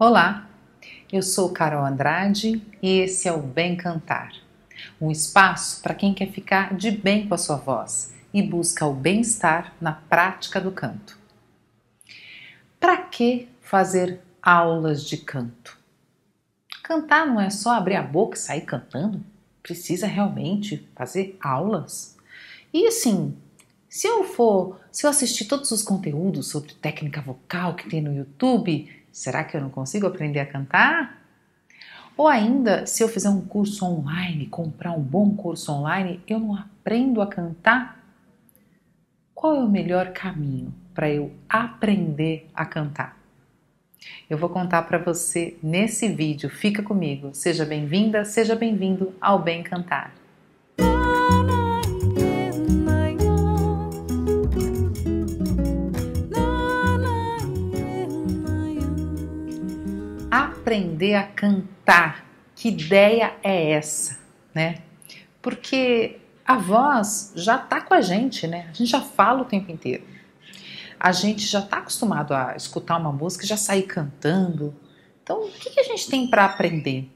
Olá, eu sou Carol Andrade e esse é o Bem Cantar, um espaço para quem quer ficar de bem com a sua voz e busca o bem-estar na prática do canto. Para que fazer aulas de canto? Cantar não é só abrir a boca e sair cantando, precisa realmente fazer aulas. E assim, se eu for, se eu assistir todos os conteúdos sobre técnica vocal que tem no YouTube, será que eu não consigo aprender a cantar? Ou ainda, se eu fizer um curso online, comprar um bom curso online, eu não aprendo a cantar? Qual é o melhor caminho para eu aprender a cantar? Eu vou contar para você nesse vídeo. Fica comigo. Seja bem-vinda, seja bem-vindo ao Bem Cantar. aprender a cantar. Que ideia é essa, né? Porque a voz já está com a gente, né? A gente já fala o tempo inteiro. A gente já está acostumado a escutar uma música já sair cantando. Então, o que, que a gente tem para aprender?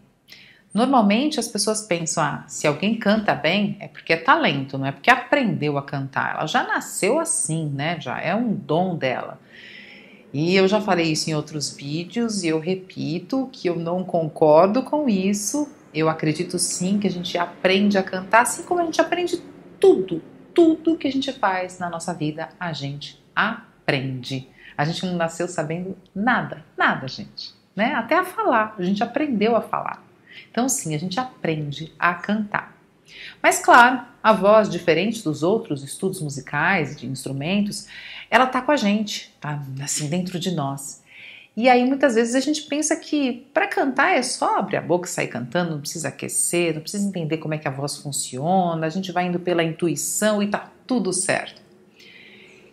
Normalmente as pessoas pensam, ah, se alguém canta bem é porque é talento, não é porque aprendeu a cantar. Ela já nasceu assim, né? Já é um dom dela. E eu já falei isso em outros vídeos e eu repito que eu não concordo com isso. Eu acredito sim que a gente aprende a cantar, assim como a gente aprende tudo, tudo que a gente faz na nossa vida, a gente aprende. A gente não nasceu sabendo nada, nada, gente, né? Até a falar, a gente aprendeu a falar. Então sim, a gente aprende a cantar. Mas claro, a voz, diferente dos outros estudos musicais de instrumentos, ela tá com a gente, tá assim dentro de nós. E aí muitas vezes a gente pensa que para cantar é só abrir a boca e sair cantando, não precisa aquecer, não precisa entender como é que a voz funciona, a gente vai indo pela intuição e tá tudo certo.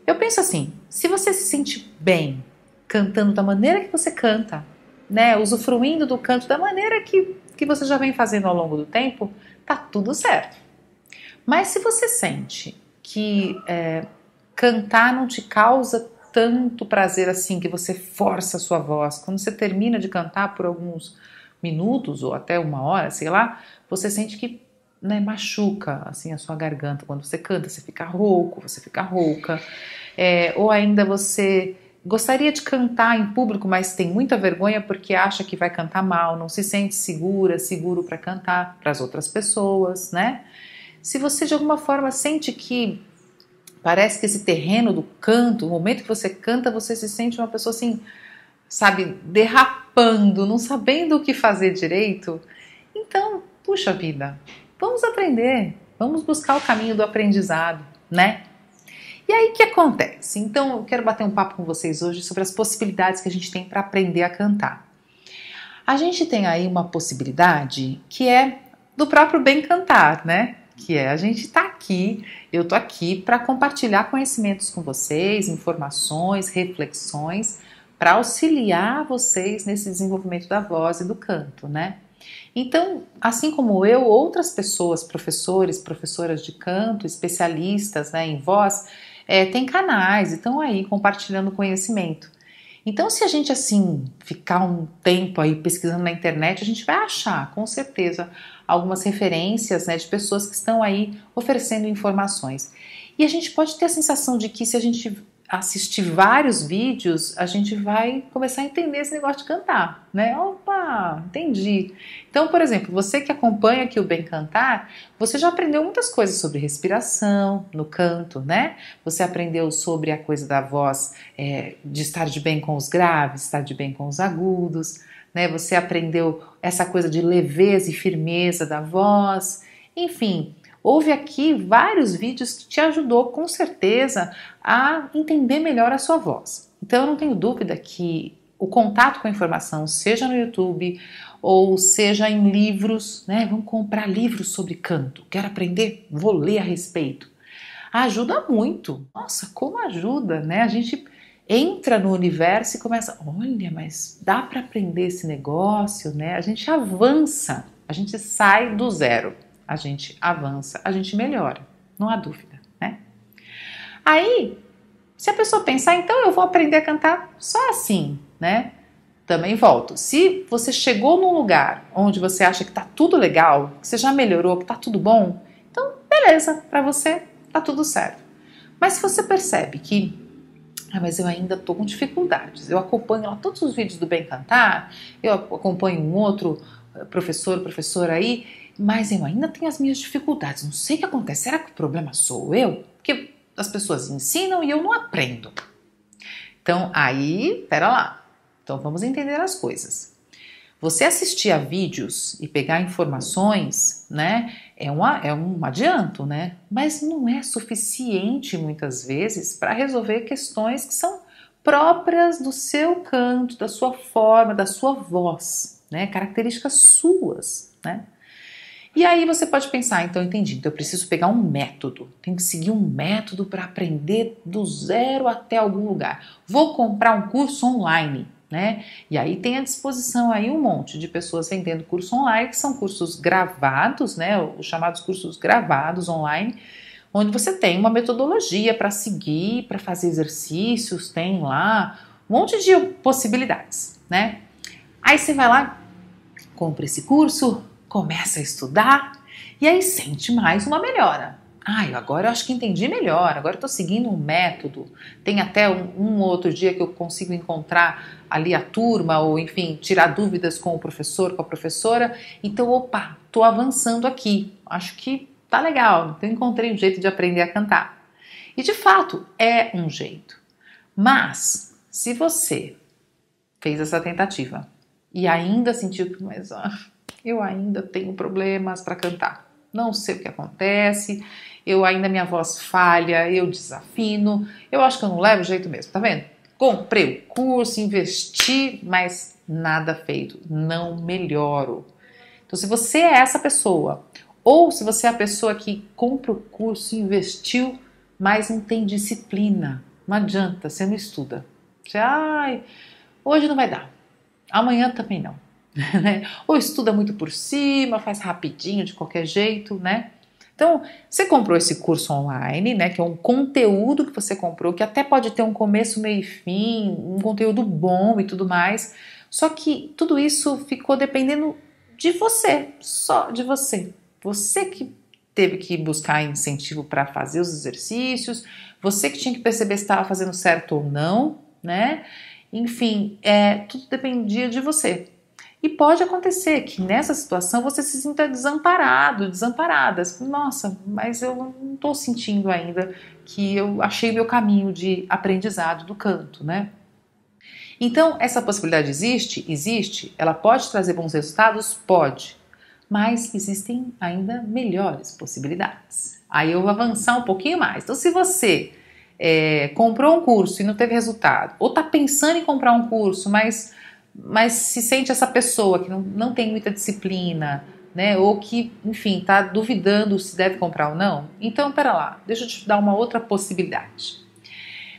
Eu penso assim, se você se sente bem cantando da maneira que você canta, né, usufruindo do canto da maneira que que você já vem fazendo ao longo do tempo, tá tudo certo. Mas se você sente que é, cantar não te causa tanto prazer assim que você força a sua voz, quando você termina de cantar por alguns minutos ou até uma hora, sei lá, você sente que né, machuca assim a sua garganta quando você canta, você fica rouco, você fica rouca, é, ou ainda você gostaria de cantar em público, mas tem muita vergonha porque acha que vai cantar mal, não se sente segura, seguro para cantar para as outras pessoas, né? Se você de alguma forma sente que parece que esse terreno do canto, o momento que você canta, você se sente uma pessoa assim, sabe, derrapando, não sabendo o que fazer direito, então, puxa vida, vamos aprender, vamos buscar o caminho do aprendizado, né? E aí o que acontece? Então eu quero bater um papo com vocês hoje sobre as possibilidades que a gente tem para aprender a cantar. A gente tem aí uma possibilidade que é do próprio bem cantar, né? Que é a gente tá aqui, eu tô aqui para compartilhar conhecimentos com vocês, informações, reflexões para auxiliar vocês nesse desenvolvimento da voz e do canto, né? Então, assim como eu, outras pessoas, professores, professoras de canto, especialistas né, em voz, é, tem canais e estão aí compartilhando conhecimento. Então, se a gente assim ficar um tempo aí pesquisando na internet, a gente vai achar, com certeza, algumas referências né, de pessoas que estão aí oferecendo informações. E a gente pode ter a sensação de que se a gente assistir vários vídeos, a gente vai começar a entender esse negócio de cantar, né? Opa, entendi. Então, por exemplo, você que acompanha aqui o Bem Cantar, você já aprendeu muitas coisas sobre respiração no canto, né? Você aprendeu sobre a coisa da voz, é, de estar de bem com os graves, estar de bem com os agudos, né? Você aprendeu essa coisa de leveza e firmeza da voz, enfim. Houve aqui vários vídeos que te ajudou com certeza a entender melhor a sua voz. Então eu não tenho dúvida que o contato com a informação, seja no YouTube ou seja em livros, né? Vamos comprar livros sobre canto. Quero aprender? Vou ler a respeito. Ajuda muito. Nossa, como ajuda, né? A gente entra no universo e começa, olha, mas dá para aprender esse negócio, né? A gente avança, a gente sai do zero a gente avança, a gente melhora, não há dúvida, né? Aí, se a pessoa pensar, então eu vou aprender a cantar só assim, né? Também volto. Se você chegou num lugar onde você acha que tá tudo legal, que você já melhorou, que tá tudo bom, então beleza, para você tá tudo certo. Mas se você percebe que ah, mas eu ainda estou com dificuldades. Eu acompanho lá todos os vídeos do Bem Cantar, eu acompanho um outro eh, professor, professora aí, mas eu ainda tenho as minhas dificuldades. Não sei o que acontece. Será que o problema sou eu? Porque as pessoas ensinam e eu não aprendo. Então, aí, pera lá. Então, vamos entender as coisas. Você assistir a vídeos e pegar informações, né, é, uma, é um adianto, né? Mas não é suficiente muitas vezes para resolver questões que são próprias do seu canto, da sua forma, da sua voz, né? Características suas, né? E aí você pode pensar, então entendi, então eu preciso pegar um método, tenho que seguir um método para aprender do zero até algum lugar. Vou comprar um curso online, né? E aí tem à disposição aí um monte de pessoas vendendo curso online, que são cursos gravados, né? Os chamados cursos gravados online, onde você tem uma metodologia para seguir, para fazer exercícios, tem lá um monte de possibilidades, né? Aí você vai lá, compra esse curso, começa a estudar e aí sente mais uma melhora. Ah, eu agora eu acho que entendi melhor, agora eu estou seguindo um método. Tem até um, um, outro dia que eu consigo encontrar ali a turma, ou enfim, tirar dúvidas com o professor, com a professora. Então, opa, estou avançando aqui. Acho que tá legal, então encontrei um jeito de aprender a cantar. E de fato, é um jeito. Mas, se você fez essa tentativa e ainda sentiu que, mas, ó, eu ainda tenho problemas para cantar. Não sei o que acontece, eu ainda minha voz falha, eu desafino, eu acho que eu não levo jeito mesmo, tá vendo? Comprei o curso, investi, mas nada feito, não melhoro. Então, se você é essa pessoa, ou se você é a pessoa que compra o curso, investiu, mas não tem disciplina, não adianta, você não estuda. Você, ai, hoje não vai dar, amanhã também não. né? Ou estuda muito por cima, faz rapidinho de qualquer jeito, né? Então, você comprou esse curso online, né, que é um conteúdo que você comprou, que até pode ter um começo, meio e fim, um conteúdo bom e tudo mais. Só que tudo isso ficou dependendo de você, só de você. Você que teve que buscar incentivo para fazer os exercícios, você que tinha que perceber se estava fazendo certo ou não, né? Enfim, é, tudo dependia de você. E pode acontecer que nessa situação você se sinta desamparado, desamparada. Nossa, mas eu não estou sentindo ainda que eu achei meu caminho de aprendizado do canto, né? Então, essa possibilidade existe? Existe. Ela pode trazer bons resultados? Pode. Mas existem ainda melhores possibilidades. Aí eu vou avançar um pouquinho mais. Então, se você é, comprou um curso e não teve resultado, ou está pensando em comprar um curso, mas mas se sente essa pessoa que não, não tem muita disciplina, né, ou que, enfim, está duvidando se deve comprar ou não, então, pera lá, deixa eu te dar uma outra possibilidade.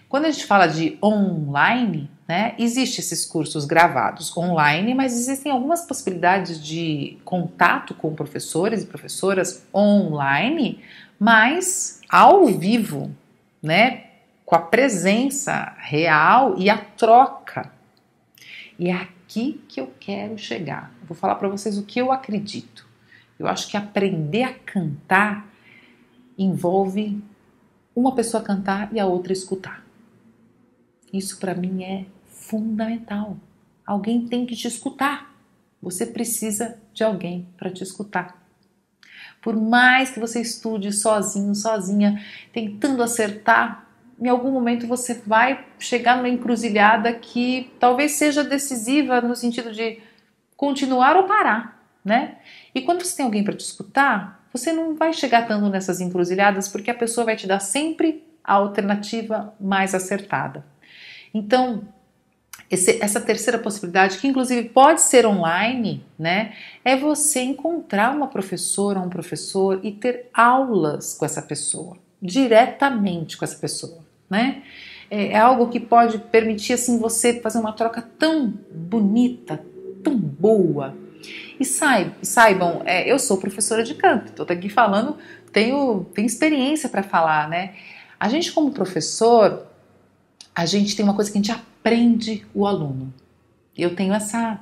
Quando a gente fala de online, né, existem esses cursos gravados online, mas existem algumas possibilidades de contato com professores e professoras online, mas ao vivo, né, com a presença real e a troca e é aqui que eu quero chegar. Vou falar para vocês o que eu acredito. Eu acho que aprender a cantar envolve uma pessoa cantar e a outra escutar. Isso para mim é fundamental. Alguém tem que te escutar. Você precisa de alguém para te escutar. Por mais que você estude sozinho, sozinha, tentando acertar, em algum momento você vai chegar numa encruzilhada que talvez seja decisiva no sentido de continuar ou parar, né? E quando você tem alguém para te escutar, você não vai chegar tanto nessas encruzilhadas porque a pessoa vai te dar sempre a alternativa mais acertada. Então, esse, essa terceira possibilidade, que inclusive pode ser online, né, é você encontrar uma professora ou um professor e ter aulas com essa pessoa, diretamente com essa pessoa né? É, é, algo que pode permitir assim você fazer uma troca tão bonita, tão boa. E saibam, é, eu sou professora de canto, estou aqui falando, tenho, tenho experiência para falar, né? A gente como professor, a gente tem uma coisa que a gente aprende o aluno. Eu tenho essa,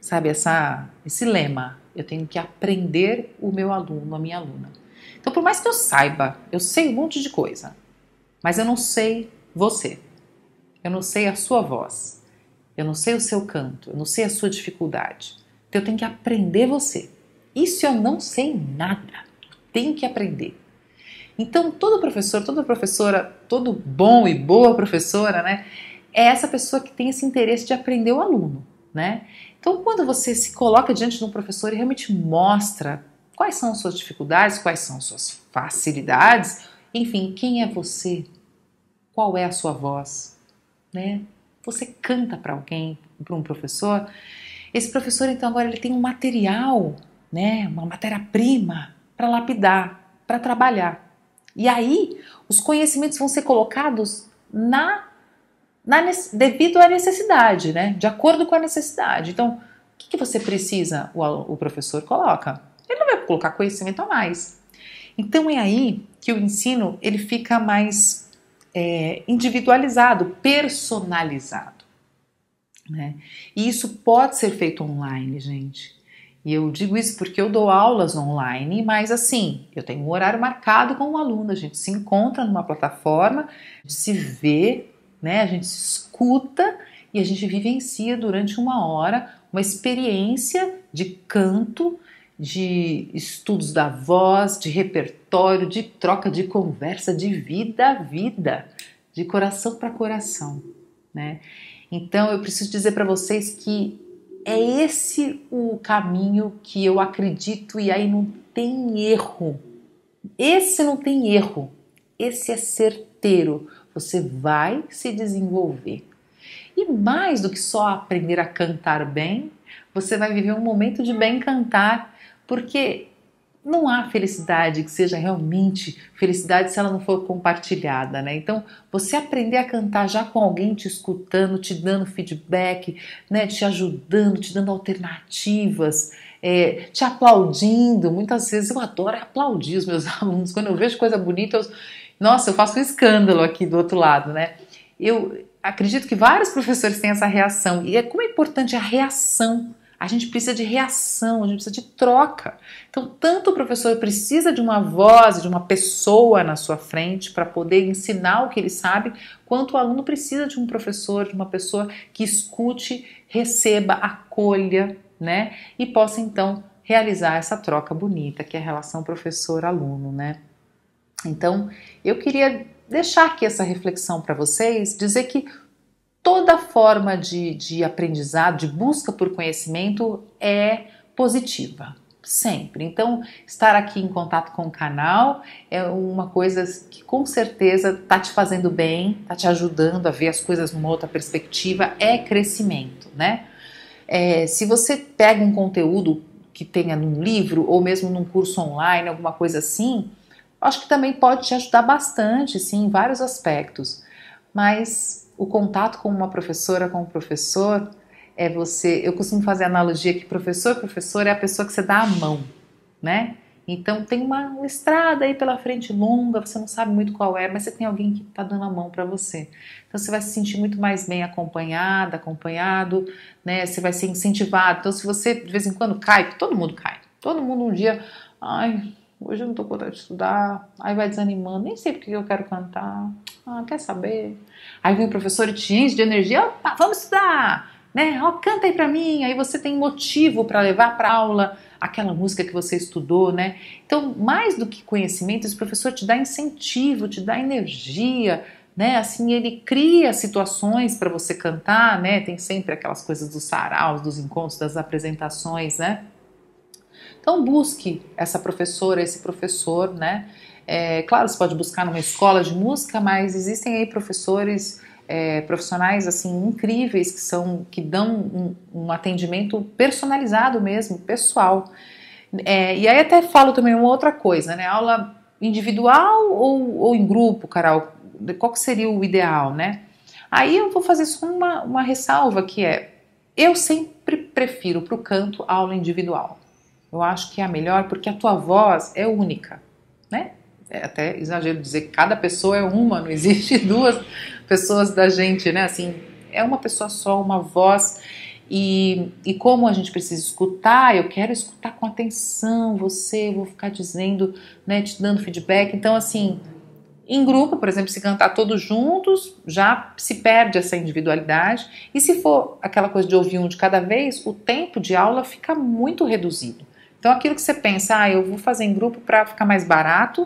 sabe, essa, esse lema. Eu tenho que aprender o meu aluno, a minha aluna. Então, por mais que eu saiba, eu sei um monte de coisa. Mas eu não sei você. Eu não sei a sua voz. Eu não sei o seu canto. Eu não sei a sua dificuldade. Então eu tenho que aprender você. Isso eu não sei nada. Tenho que aprender. Então, todo professor, toda professora, todo bom e boa professora, né, é essa pessoa que tem esse interesse de aprender o aluno, né? Então, quando você se coloca diante de um professor e realmente mostra quais são suas dificuldades, quais são suas facilidades, enfim, quem é você? qual é a sua voz, né? Você canta para alguém, para um professor. Esse professor então agora ele tem um material, né, uma matéria-prima para lapidar, para trabalhar. E aí os conhecimentos vão ser colocados na, na devido à necessidade, né, de acordo com a necessidade. Então, o que, que você precisa? O, o professor coloca. Ele não vai colocar conhecimento a mais. Então é aí que o ensino ele fica mais é, individualizado, personalizado. Né? E isso pode ser feito online, gente. E eu digo isso porque eu dou aulas online, mas assim, eu tenho um horário marcado com o aluno, a gente se encontra numa plataforma, se vê, né? a gente se escuta e a gente vivencia durante uma hora uma experiência de canto de estudos da voz, de repertório, de troca de conversa, de vida a vida, de coração para coração, né? Então eu preciso dizer para vocês que é esse o caminho que eu acredito e aí não tem erro. Esse não tem erro. Esse é certeiro. Você vai se desenvolver. E mais do que só aprender a cantar bem, você vai viver um momento de bem cantar porque não há felicidade que seja realmente felicidade se ela não for compartilhada, né? Então, você aprender a cantar já com alguém te escutando, te dando feedback, né? Te ajudando, te dando alternativas, é, te aplaudindo. Muitas vezes eu adoro aplaudir os meus alunos. Quando eu vejo coisa bonita, eu, nossa, eu faço um escândalo aqui do outro lado, né? Eu acredito que vários professores têm essa reação. E é como é importante a reação a gente precisa de reação, a gente precisa de troca. Então, tanto o professor precisa de uma voz, de uma pessoa na sua frente para poder ensinar o que ele sabe, quanto o aluno precisa de um professor, de uma pessoa que escute, receba, acolha, né? E possa então realizar essa troca bonita que é a relação professor-aluno, né? Então, eu queria deixar aqui essa reflexão para vocês, dizer que toda forma de, de aprendizado, de busca por conhecimento é positiva, sempre. Então, estar aqui em contato com o canal é uma coisa que com certeza tá te fazendo bem, tá te ajudando a ver as coisas numa outra perspectiva, é crescimento, né? É, se você pega um conteúdo que tenha num livro ou mesmo num curso online, alguma coisa assim, acho que também pode te ajudar bastante, sim, em vários aspectos. Mas o contato com uma professora, com um professor, é você. Eu costumo fazer a analogia que professor, professor é a pessoa que você dá a mão, né? Então tem uma estrada aí pela frente longa, você não sabe muito qual é, mas você tem alguém que está dando a mão para você. Então você vai se sentir muito mais bem acompanhada, acompanhado, né? Você vai ser incentivado. Então se você de vez em quando cai, todo mundo cai. Todo mundo um dia, ai, hoje eu não tô com vontade de estudar, aí vai desanimando, nem sei porque eu quero cantar. Ah, quer saber? Aí vem o professor e te enche de energia, opa, vamos estudar, né? Ó, canta aí para mim. Aí você tem motivo para levar para aula aquela música que você estudou, né? Então, mais do que conhecimento, esse professor te dá incentivo, te dá energia, né? Assim, ele cria situações para você cantar, né? Tem sempre aquelas coisas dos saraus, dos encontros, das apresentações, né? Então busque essa professora, esse professor, né? É, claro, você pode buscar numa escola de música, mas existem aí professores é, profissionais assim incríveis que são que dão um, um atendimento personalizado mesmo, pessoal. É, e aí até falo também uma outra coisa, né? Aula individual ou, ou em grupo, Carol? Qual que seria o ideal, né? Aí eu vou fazer só uma, uma ressalva que é, eu sempre prefiro para o canto aula individual. Eu acho que é a melhor porque a tua voz é única é até exagero dizer que cada pessoa é uma, não existe duas pessoas da gente, né? Assim, é uma pessoa só, uma voz. E, e como a gente precisa escutar, eu quero escutar com atenção você, vou ficar dizendo, né, te dando feedback. Então, assim, em grupo, por exemplo, se cantar todos juntos, já se perde essa individualidade. E se for aquela coisa de ouvir um de cada vez, o tempo de aula fica muito reduzido. Então, aquilo que você pensa, ah, eu vou fazer em grupo para ficar mais barato,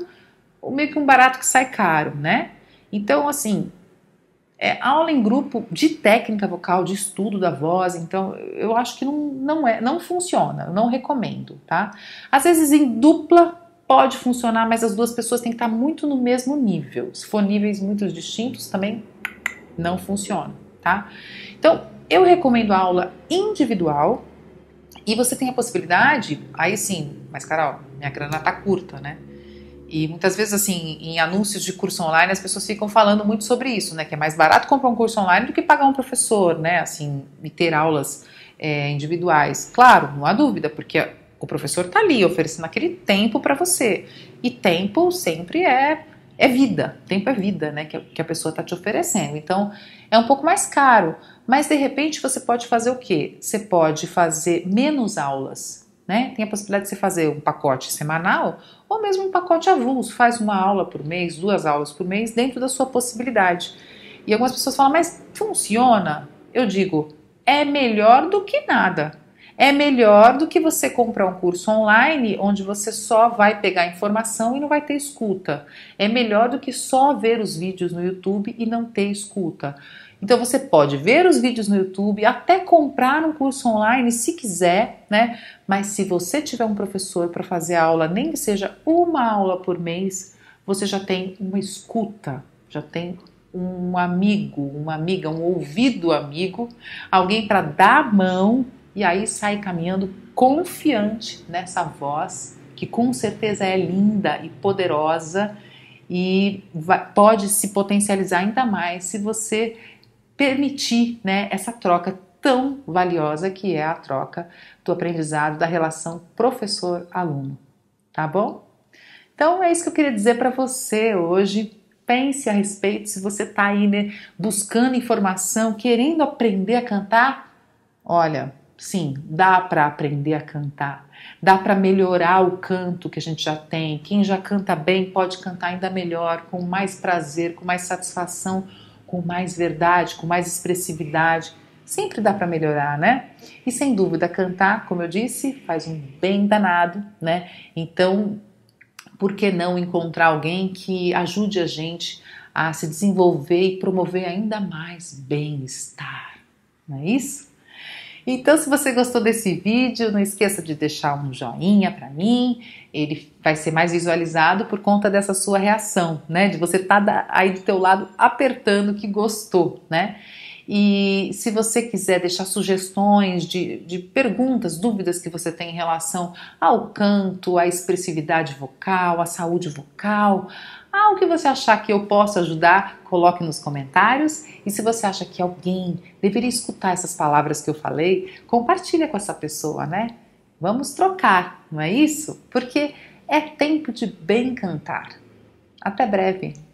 meio que um barato que sai caro, né? Então, assim, é, aula em grupo de técnica vocal, de estudo da voz, então eu acho que não, não, é, não funciona, eu não recomendo, tá? Às vezes em dupla pode funcionar, mas as duas pessoas têm que estar muito no mesmo nível. Se for níveis muito distintos, também não funciona, tá? Então, eu recomendo a aula individual e você tem a possibilidade, aí sim, mas Carol, minha grana tá curta, né? E muitas vezes, assim, em anúncios de curso online, as pessoas ficam falando muito sobre isso, né? Que é mais barato comprar um curso online do que pagar um professor, né? Assim, e ter aulas é, individuais. Claro, não há dúvida, porque o professor está ali oferecendo aquele tempo para você. E tempo sempre é é vida, tempo é vida, né? Que, que a pessoa está te oferecendo. Então é um pouco mais caro, mas de repente você pode fazer o quê? Você pode fazer menos aulas, né? Tem a possibilidade de você fazer um pacote semanal ou mesmo um pacote avulso, faz uma aula por mês, duas aulas por mês, dentro da sua possibilidade. E algumas pessoas falam, mas funciona? Eu digo, é melhor do que nada. É melhor do que você comprar um curso online onde você só vai pegar informação e não vai ter escuta. É melhor do que só ver os vídeos no YouTube e não ter escuta. Então você pode ver os vídeos no YouTube, até comprar um curso online se quiser, né? Mas se você tiver um professor para fazer aula, nem que seja uma aula por mês, você já tem uma escuta, já tem um amigo, uma amiga, um ouvido amigo, alguém para dar a mão e aí sai caminhando confiante nessa voz que com certeza é linda e poderosa e vai, pode se potencializar ainda mais se você permitir né, essa troca tão valiosa que é a troca do aprendizado da relação professor-aluno, tá bom? Então é isso que eu queria dizer para você hoje. Pense a respeito se você está aí né, buscando informação, querendo aprender a cantar. Olha, sim, dá para aprender a cantar. Dá para melhorar o canto que a gente já tem. Quem já canta bem pode cantar ainda melhor, com mais prazer, com mais satisfação com mais verdade, com mais expressividade. Sempre dá para melhorar, né? E sem dúvida, cantar, como eu disse, faz um bem danado, né? Então, por que não encontrar alguém que ajude a gente a se desenvolver e promover ainda mais bem-estar? Não é isso? Então, se você gostou desse vídeo, não esqueça de deixar um joinha para mim. Ele vai ser mais visualizado por conta dessa sua reação, né? De você estar tá aí do teu lado apertando que gostou, né? E se você quiser deixar sugestões de, de, perguntas, dúvidas que você tem em relação ao canto, à expressividade vocal, à saúde vocal, ah, o que você achar que eu posso ajudar, coloque nos comentários. E se você acha que alguém deveria escutar essas palavras que eu falei, compartilha com essa pessoa, né? Vamos trocar, não é isso? Porque é tempo de bem cantar. Até breve!